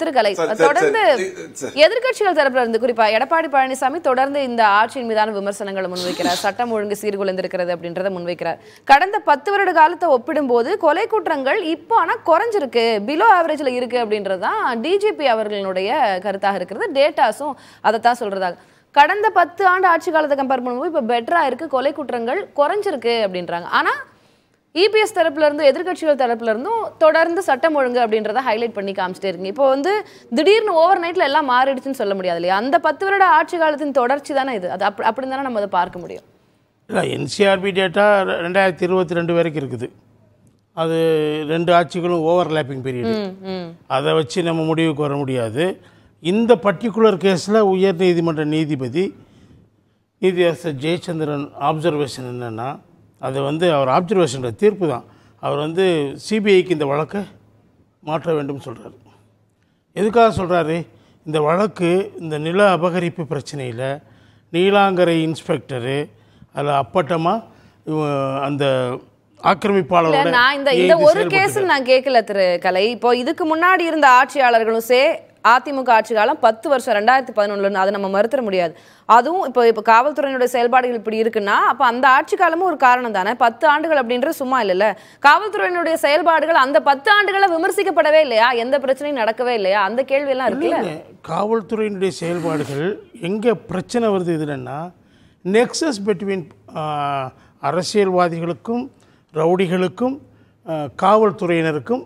திருக்கலை தொடர்ந்து எதிர்கட்சிகள் தரப்புல இருந்து குறிப்பா எடப்பாடி பழனிசாமி தொடர்ந்து இந்த ஆட்சியின் மீதான விமர்சனங்களை முன்வைக்கிறார் சட்டம் ஒழுங்கு சீர்குலைந்திருக்கிறது அப்படின்றத முன்வைக்கிறார் கடந்த பத்து வருட காலத்தை ஒப்பிடும்போது கொலை குற்றங்கள் இப்போ ஆனா குறைஞ்சிருக்கு பிலோ ஆவரேஜ்ல இருக்கு அப்படின்றதுதான் டிஜிபி அவர்களுடைய கருத்தாக இருக்கிறது டேட்டாஸும் அதைத்தான் சொல்றதாக கடந்த பத்து ஆண்டு ஆட்சி காலத்தை கம்பேர் பண்ணும்போது இப்போ பெட்டரா இருக்கு கொலை குற்றங்கள் குறைஞ்சிருக்கு அப்படின்றாங்க ஆனா இபிஎஸ் e தரப்புலேருந்து எதிர்கட்சிகள் தரப்புலேருந்தும் தொடர்ந்து சட்டம் ஒழுங்கு அப்படின்றத ஹைலைட் பண்ணி காமிச்சிட்டே இருக்கீங்க இப்போ வந்து திடீர்னு ஓவர் நைட்டில் எல்லாம் மாறிடுச்சுன்னு சொல்ல முடியாது இல்லையா அந்த பத்து வருட ஆட்சி காலத்தின் தொடர்ச்சி தானே இது அது அப்படி அப்படின்னு தானே நம்ம அதை பார்க்க முடியும் இல்லை என்சிஆர்பி டேட்டா e ரெண்டாயிரத்தி இருபத்தி ரெண்டு வரைக்கும் இருக்குது அது ரெண்டு ஆட்சிகளும் ஓவர்லேப்பிங் பீரியடு அதை வச்சு நம்ம முடிவுக்கு வர முடியாது இந்த பர்டிகுலர் கேஸில் உயர் நீதிமன்ற நீதிபதி நீதியரசர் ஜெயச்சந்திரன் ஆப்சர்வேஷன் என்னென்னா அது வந்து அவர் ஆப்சர்வேஷனோட தீர்ப்பு தான் அவர் வந்து சிபிஐக்கு இந்த வழக்கை மாற்ற வேண்டும் சொல்கிறார் எதுக்காக சொல்கிறாரு இந்த வழக்கு இந்த நில அபகரிப்பு பிரச்சனையில் நீலாங்கரை இன்ஸ்பெக்டரு அதில் அப்பட்டமாக அந்த ஆக்கிரமிப்பாளர் நான் இந்த இந்த ஒரு கேஸ் நான் கேட்கல திரு கலை இப்போ இதுக்கு முன்னாடி இருந்த ஆட்சியாளர்களும் சே அதிமுக ஆட்சி காலம் பத்து வருஷம் ரெண்டாயிரத்தி பதினொன்றுல அதை நம்ம மறுத்துற முடியாது அதுவும் இப்போ இப்போ காவல்துறையினுடைய செயல்பாடுகள் இப்படி இருக்குன்னா அப்போ அந்த ஆட்சி காலமும் ஒரு காரணம் தானே பத்து ஆண்டுகள் அப்படின்றது சும்மா இல்லைல்ல காவல்துறையினுடைய செயல்பாடுகள் அந்த பத்து ஆண்டுகளை விமர்சிக்கப்படவே இல்லையா எந்த பிரச்சனையும் நடக்கவே இல்லையா அந்த கேள்வியெல்லாம் இருக்குல்ல காவல்துறையினுடைய செயல்பாடுகள் எங்கே பிரச்சனை வருது இதுலன்னா நெக்ஸஸ் பிட்வீன் அரசியல்வாதிகளுக்கும் ரவுடிகளுக்கும் காவல்துறையினருக்கும்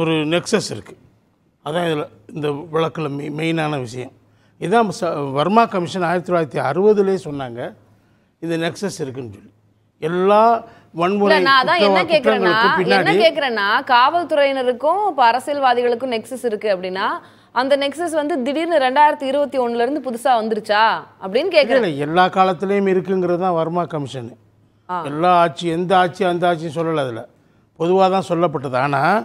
ஒரு நெக்ஸஸ் இருக்குது அதான் இதில் இந்த விளக்கில் மெய் மெயினான விஷயம் இதான் வர்மா கமிஷன் ஆயிரத்தி தொள்ளாயிரத்தி அறுபதுலேயே சொன்னாங்க இந்த நெக்ஸஸ் இருக்குன்னு சொல்லி எல்லா வன்முறை என்ன கேட்குறேன்னா என்ன கேட்குறேன்னா காவல்துறையினருக்கும் இப்போ அரசியல்வாதிகளுக்கும் நெக்ஸஸ் இருக்குது அப்படின்னா அந்த நெக்ஸஸ் வந்து திடீர்னு ரெண்டாயிரத்தி இருபத்தி ஒன்றுலேருந்து புதுசாக வந்துருச்சா அப்படின்னு கேட்குறேன் எல்லா காலத்துலேயும் இருக்குங்கிறது தான் வர்மா கமிஷனு எல்லா ஆட்சி எந்த ஆட்சி அந்த ஆட்சியும் சொல்லலை அதில் பொதுவாக தான் சொல்லப்பட்டது ஆனால்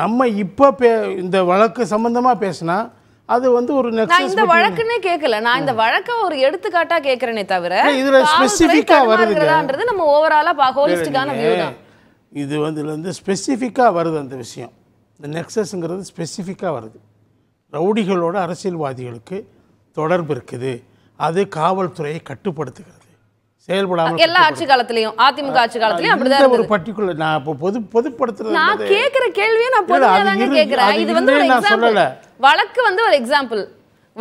நம்ம இப்போ பே இந்த வழக்கு சம்மந்தமாக பேசினா அது வந்து ஒரு நான் இந்த வழக்குன்னே கேட்கல நான் இந்த வழக்க ஒரு எடுத்துக்காட்டா கேக்குறேனே தவிர இதுல ஸ்பெசிபிக்கா வருதுன்றது நம்ம ஓவராலா பா ஹோலிஸ்டிக்கான வியூ தான் இது வந்து இதுல வந்து ஸ்பெசிபிக்கா வருது அந்த விஷயம் இந்த நெக்ஸஸ்ங்கிறது ஸ்பெசிஃபிக்காக வருது ரவுடிகளோட அரசியல்வாதிகளுக்கு தொடர்பு இருக்குது அது காவல்துறையை கட்டுப்படுத்துகிறது எல்லா ஆட்சி அதிமுக ஆட்சி அப்படிதான் நான் இப்போ பொது நான் கேட்குற கேள்வியை நான் கேட்குறேன் இது வந்து வழக்கு வந்து ஒரு எக்ஸாம்பிள்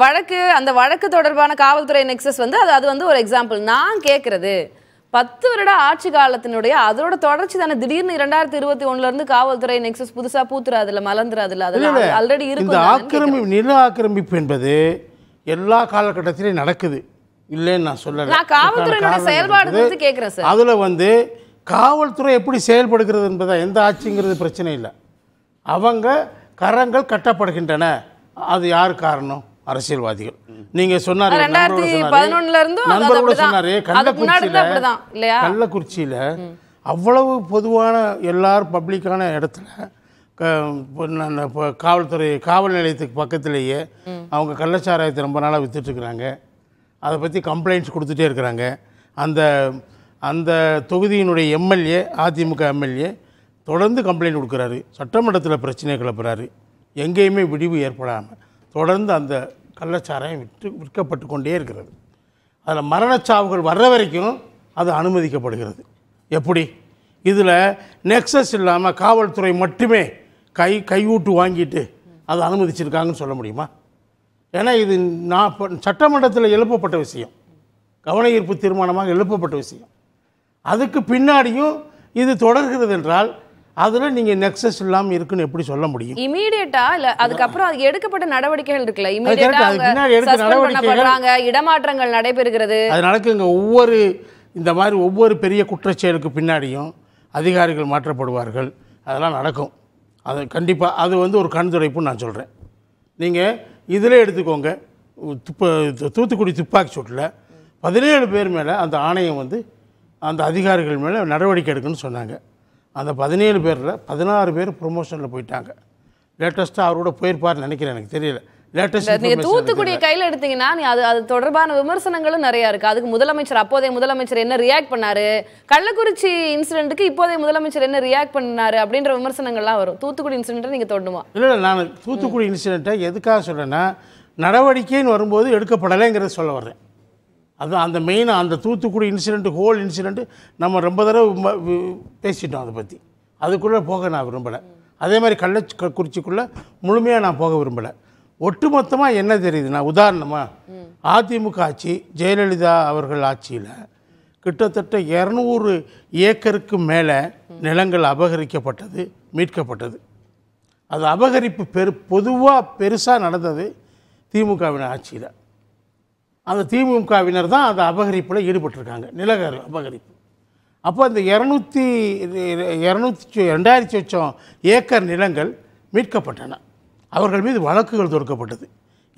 வழக்கு அந்த வழக்கு தொடர்பான காவல்துறை நெக்ஸஸ் வந்து அது அது வந்து ஒரு எக்ஸாம்பிள் நான் பத்து வருட ஆட்சி காலத்தினுடைய அதோட தொடர்ச்சி தானே திடீர்னு இருபத்தி காவல்துறை நெக்ஸஸ் புதுசா பூத்துறாதுல ஆல்ரெடி ஆக்கிரமிப்பு என்பது எல்லா காலகட்டத்திலையும் நடக்குது இல்லைன்னு நான் சொல்லல காவல்துறையினுடைய செயல்பாடு கேட்குறேன் சார் அதில் வந்து காவல்துறை எப்படி செயல்படுகிறது என்பதை எந்த ஆட்சிங்கிறது பிரச்சனை இல்லை அவங்க கரங்கள் கட்டப்படுகின்றன அது யார் காரணம் அரசியல்வாதிகள் நீங்க சொன்னார் நண்பரோட கள்ளக்குறிச்சியில அவ்வளவு பொதுவான எல்லாரும் பப்ளிக்கான இடத்துல காவல்துறை காவல் நிலையத்துக்கு பக்கத்திலேயே அவங்க கள்ளச்சாராயத்தை ரொம்ப நாளாக இருக்கிறாங்க அதை பற்றி கம்ப்ளைண்ட்ஸ் கொடுத்துட்டே இருக்கிறாங்க அந்த அந்த தொகுதியினுடைய எம்எல்ஏ அதிமுக எம்எல்ஏ தொடர்ந்து கம்ப்ளைண்ட் கொடுக்குறாரு சட்டமன்றத்தில் பிரச்சனை கிளப்புறாரு எங்கேயுமே விடிவு ஏற்படாமல் தொடர்ந்து அந்த கள்ளச்சாரம் விற்று விற்கப்பட்டு கொண்டே இருக்கிறது அதில் மரணச்சாவுகள் வர்ற வரைக்கும் அது அனுமதிக்கப்படுகிறது எப்படி இதில் நெக்ஸஸ் இல்லாமல் காவல்துறை மட்டுமே கை கையூட்டு வாங்கிட்டு அதை அனுமதிச்சிருக்காங்கன்னு சொல்ல முடியுமா ஏன்னா இது நான் சட்டமன்றத்தில் எழுப்பப்பட்ட விஷயம் கவன ஈர்ப்பு தீர்மானமாக எழுப்பப்பட்ட விஷயம் அதுக்கு பின்னாடியும் இது தொடர்கிறது என்றால் அதில் நீங்கள் நெக்ஸஸ் இல்லாமல் இருக்குன்னு எப்படி சொல்ல முடியும் இமீடியட்டா இல்லை அதுக்கப்புறம் அது எடுக்கப்பட்ட நடவடிக்கைகள் இருக்குல்ல இமீடியட்டா இடமாற்றங்கள் நடைபெறுகிறது அது நடக்குங்க ஒவ்வொரு இந்த மாதிரி ஒவ்வொரு பெரிய குற்றச்செயலுக்கு பின்னாடியும் அதிகாரிகள் மாற்றப்படுவார்கள் அதெல்லாம் நடக்கும் அது கண்டிப்பாக அது வந்து ஒரு கண்துடைப்புன்னு நான் சொல்கிறேன் நீங்கள் இதில் எடுத்துக்கோங்க துப்பா தூத்துக்குடி துப்பாக்கி சூட்டில் பதினேழு பேர் மேலே அந்த ஆணையம் வந்து அந்த அதிகாரிகள் மேலே நடவடிக்கை எடுக்குன்னு சொன்னாங்க அந்த பதினேழு பேரில் பதினாறு பேர் ப்ரொமோஷனில் போயிட்டாங்க லேட்டஸ்ட்டாக அவரோட போயிருப்பார்னு நினைக்கிறேன் எனக்கு தெரியல நீங்க தூத்துக்குடிய கையில எடுத்தீங்கன்னா அது அது தொடர்பான விமர்சனங்களும் நிறைய இருக்கு அதுக்கு முதலமைச்சர் அப்போதைய முதலமைச்சர் என்ன ரியாக்ட் பண்ணாரு கள்ளக்குறிச்சி இன்சிடென்ட்டுக்கு இப்போதைய முதலமைச்சர் என்ன ரியாக்ட் பண்ணாரு அப்படின்ற விமர்சனங்கள்லாம் வரும் தூத்துக்குடி இன்சிடென்ட்டை நீங்க தொடணுமா இல்லை நான் தூத்துக்குடி இன்சிடென்ட்டை எதுக்காக சொல்றேன்னா நடவடிக்கைன்னு வரும்போது எடுக்கப்படலைங்கிறத சொல்ல வர்றேன் அது அந்த மெயினாக அந்த தூத்துக்குடி இன்சிடென்ட் ஹோல் இன்சிடென்ட் நம்ம ரொம்ப தடவை பேசிட்டோம் அதை பற்றி அதுக்குள்ளே போக நான் விரும்பலை அதே மாதிரி கள்ளக்குறிச்சிக்குள்ளே முழுமையாக நான் போக விரும்பலை ஒட்டுமொத்தமாக என்ன தெரியுதுன்னா உதாரணமாக அதிமுக ஆட்சி ஜெயலலிதா அவர்கள் ஆட்சியில் கிட்டத்தட்ட இரநூறு ஏக்கருக்கு மேலே நிலங்கள் அபகரிக்கப்பட்டது மீட்கப்பட்டது அது அபகரிப்பு பெரு பொதுவாக பெருசாக நடந்தது திமுகவினர் ஆட்சியில் அந்த திமுகவினர் தான் அந்த அபகரிப்பில் ஈடுபட்டிருக்காங்க நில அபகரிப்பு அப்போ அந்த இரநூத்தி இரநூத்தி ரெண்டாயிரத்தி லட்சம் ஏக்கர் நிலங்கள் மீட்கப்பட்டன அவர்கள் மீது வழக்குகள் தொடுக்கப்பட்டது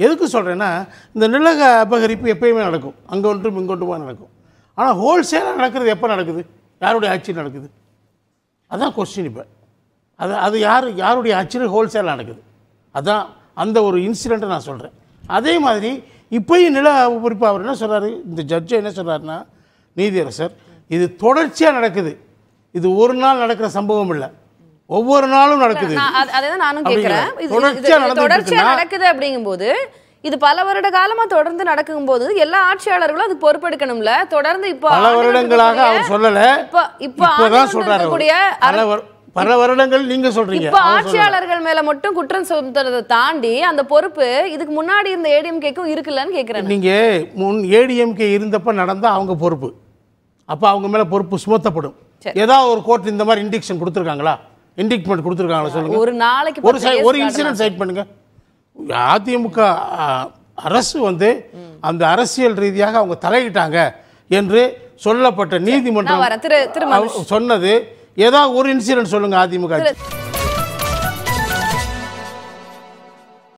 எதுக்கு சொல்கிறேன்னா இந்த நிலக அபகரிப்பு எப்பயுமே நடக்கும் அங்கே ஒன்றும் இங்கொன்றுமா நடக்கும் ஆனால் ஹோல்சேலாக நடக்கிறது எப்போ நடக்குது யாருடைய ஆட்சி நடக்குது அதுதான் கொஸ்டின் இப்போ அது அது யார் யாருடைய ஆட்சியில் ஹோல்சேலாக நடக்குது அதுதான் அந்த ஒரு இன்சிடெண்ட்டை நான் சொல்கிறேன் அதே மாதிரி இப்போயும் நில உரிப்பு அவர் என்ன சொல்கிறாரு இந்த ஜட்ஜை என்ன சொல்கிறாருன்னா நீதியரசர் இது தொடர்ச்சியாக நடக்குது இது ஒரு நாள் நடக்கிற சம்பவம் இல்லை ஒவ்வொரு நாளும் நடக்குது அதான் நானும் கேட்கிறேன் நடக்குது அப்படிங்கும்போது இது பல வருட காலமா தொடர்ந்து நடக்கும் போது எல்லா ஆட்சியாளர்களும் அது பொறுப்பெடுக்கணும்ல தொடர்ந்து இப்போ பல வருடங்களாக அவர் சொல்லல இப்போ இப்போ சொல்றாரு பல வருடங்கள் நீங்க சொல்றீங்க இப்ப ஆட்சியாளர்கள் மேல மட்டும் குற்றம் சுமத்துறதை தாண்டி அந்த பொறுப்பு இதுக்கு முன்னாடி இருந்த ஏடிஎம்கேக்கும் இருக்குல்லன்னு கேக்குறேன் நீங்க முன் ஏடிஎம்கே இருந்தப்ப நடந்த அவங்க பொறுப்பு அப்ப அவங்க மேல பொறுப்பு சுமத்தப்படும் ஏதாவது ஒரு கோர்ட் இந்த மாதிரி இண்டிக்ஷன் கொடுத்துருக்காங்களா இண்டிக்மெண்ட் கொடுத்துருக்காங்களா சொல்லுங்க ஒரு நாளைக்கு ஒரு ஒரு இன்சிடென்ட் சைட் பண்ணுங்க அதிமுக அரசு வந்து அந்த அரசியல் ரீதியாக அவங்க தலையிட்டாங்க என்று சொல்லப்பட்ட நீதிமன்றம் சொன்னது ஏதாவது ஒரு இன்சிடென்ட் சொல்லுங்க அதிமுக